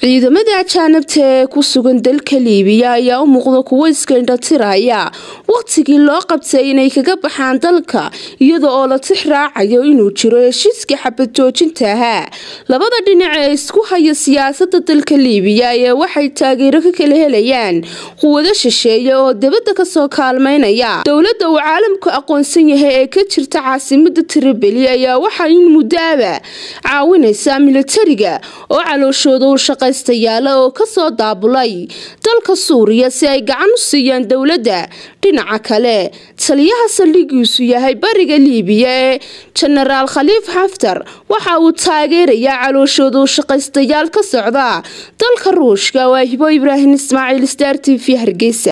ciidamada ajaanabta ee ku sugan dalka liibiya ayaa u muuqda kuwo iska indhatiraya wakhtigii loo qabtay inay kaga baxaan dalka iyada oo la tix raacayo inuu jiro heshiiska xabadjoojinta ahaa labada dhinac ee isku haya siyaasada dalka liibiya ayaa waxay taageero ka kala helayaan quwado shisheeya oo debadda kasoo kaalmaynaya dowladda uu caalamku aqoonsan yahay ee ka jirta caasimada tribeli ayaa waxaa in muddaaba caawinaysa militariga oo calooshooda u shaqay dhagaystayaale oo kasoo daabulay dalka suuriya si ay gacan u siiyaan dowladda dhinaca kale taliyaha saldhigiisu yahay bariga liibiya ee jenaraal khaliif xaftar waxa uu taageerayaa calooshooda shaqaystayaal ka socda dalka ruushka waa hibo ibraahim ismaaciil star t v hargeysa